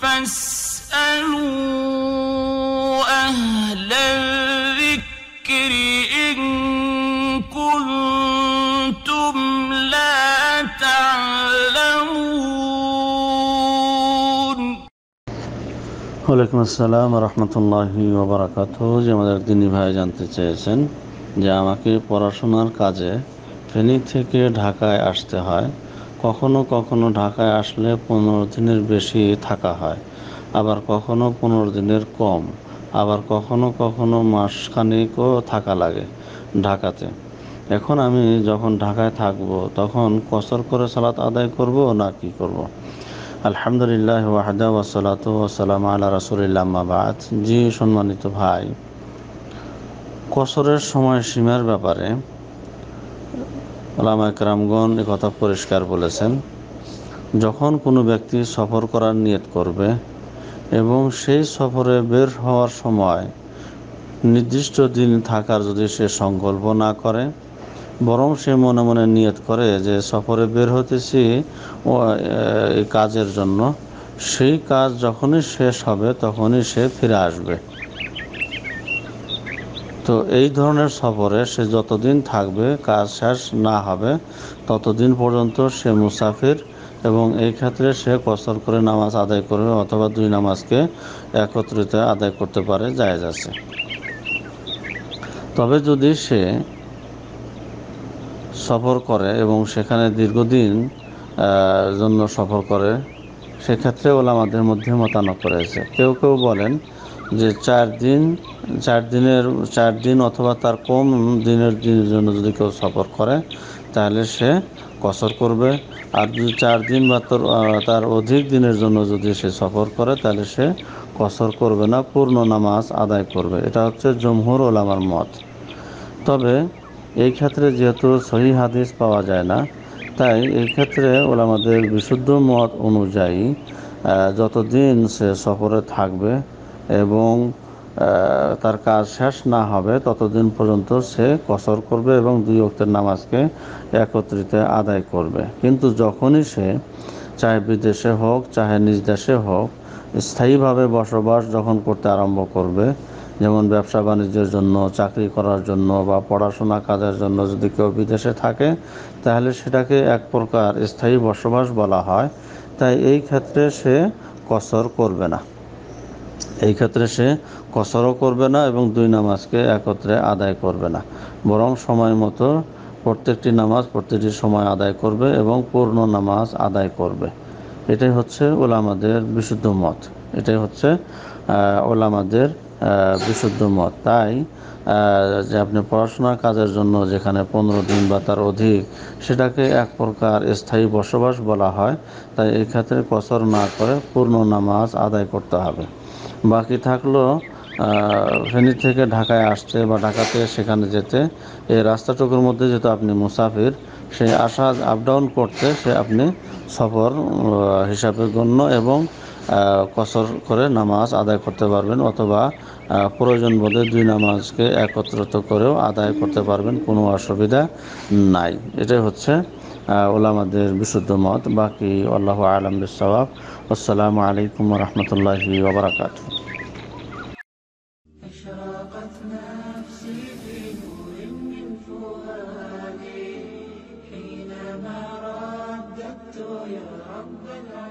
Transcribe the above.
فاسألوا أهل الذكر إن كنتم لا تعلمون ওয়ালাইকুম আসসালাম রহমতুল্লাহি ওবরাকাত যে আমাদের তিনি ভাই জানতে চেয়েছেন যে আমাকে পড়াশোনার কাজে ফেনী থেকে ঢাকায় আসতে হয় কখনো কখনো ঢাকায় আসলে পনেরো দিনের বেশি থাকা হয় আবার কখনো পনেরো দিনের কম আবার কখনো কখনো মাসখানেকও থাকা লাগে ঢাকাতে এখন আমি যখন ঢাকায় থাকব তখন কসর করে সালাত আদায় করব না কি করব। আলহামদুলিল্লাহ ওয়াহদা ওয়াসালাত ওয়াসালাম আল্লাহ রাসুলিল্লাহ মাবাদ জি সম্মানিত ভাই কসরের সময়সীমার ব্যাপারে আলামা একরামগণ এ কথা পরিষ্কার বলেছেন যখন কোনো ব্যক্তি সফর করার নিয়ত করবে এবং সেই সফরে বের হওয়ার সময় নির্দিষ্ট দিন থাকার যদি সে সংকল্প না করে বরং সে মনে মনে নিয়ত করে যে সফরে বের হতেছি কাজের জন্য সেই কাজ যখনই শেষ হবে তখনই সে ফিরে আসবে তো এই ধরনের সফরে সে যতদিন থাকবে কাজ শেষ না হবে ততদিন পর্যন্ত সে মুসাফির এবং এই ক্ষেত্রে সে কসর করে নামাজ আদায় করবে অথবা দুই নামাজকে একত্রিত আদায় করতে পারে জায়জ আছে তবে যদি সে সফর করে এবং সেখানে দীর্ঘদিন জন্য সফর করে সেক্ষেত্রে ওলামাদের মধ্যে মতানক রয়েছে কেউ কেউ বলেন যে চার দিন চার দিনের চার দিন অথবা তার কম দিনের দিনের জন্য যদি কেউ সফর করে তাহলে সে কসর করবে আর যদি চার দিন বা তোর তার অধিক দিনের জন্য যদি সে সফর করে তাহলে সে কসর করবে না পূর্ণ নামাজ আদায় করবে এটা হচ্ছে জমহুর ওলামার মত তবে এই ক্ষেত্রে যেহেতু সহি হাদিস পাওয়া যায় না তাই এই ক্ষেত্রে ওলামাদের বিশুদ্ধ মত অনুযায়ী যতদিন সে সফরে থাকবে এবং তার কাজ শেষ না হবে ততদিন পর্যন্ত সে কসর করবে এবং দুই অক্তের নামাজকে একত্রিত আদায় করবে কিন্তু যখনই সে চাহে বিদেশে হোক চাহে নিজ দেশে হোক স্থায়ীভাবে বসবাস যখন করতে আরম্ভ করবে যেমন ব্যবসা বাণিজ্যের জন্য চাকরি করার জন্য বা পড়াশোনা কাজের জন্য যদি কেউ বিদেশে থাকে তাহলে সেটাকে এক প্রকার স্থায়ী বসবাস বলা হয় তাই এই ক্ষেত্রে সে কসর করবে না এই ক্ষেত্রে সে কসরও করবে না এবং দুই নামাজকে একত্রে আদায় করবে না বরং সময় মতো প্রত্যেকটি নামাজ প্রত্যেকটি সময় আদায় করবে এবং পূর্ণ নামাজ আদায় করবে এটাই হচ্ছে ওলামাদের বিশুদ্ধ মত এটাই হচ্ছে ওলামাদের বিশুদ্ধ মত তাই যে আপনি পড়াশোনা কাজের জন্য যেখানে পনেরো দিন বা তার অধিক সেটাকে এক প্রকার স্থায়ী বসবাস বলা হয় তাই এক্ষেত্রে কসর না করে পূর্ণ নামাজ আদায় করতে হবে বাকি থাকলো ফেনী থেকে ঢাকায় আসতে বা ঢাকাতে সেখানে যেতে এই রাস্তাটুকুর মধ্যে যেহেতু আপনি মুসাফির সেই আসা আপ ডাউন করতে সে আপনি সফর হিসাবে গণ্য এবং কসর করে নামাজ আদায় করতে পারবেন অথবা প্রয়োজন বোধে দুই নামাজকে একত্রিত করেও আদায় করতে পারবেন কোনো অসুবিধা নাই এটাই হচ্ছে ওলামাদের বিশুদ্ধ মত বাকি আল্লাহ আলম বিসাব আসসালামু আলাইকুম রহমতুল্লাহি ওবরাকাত يا رب العالمين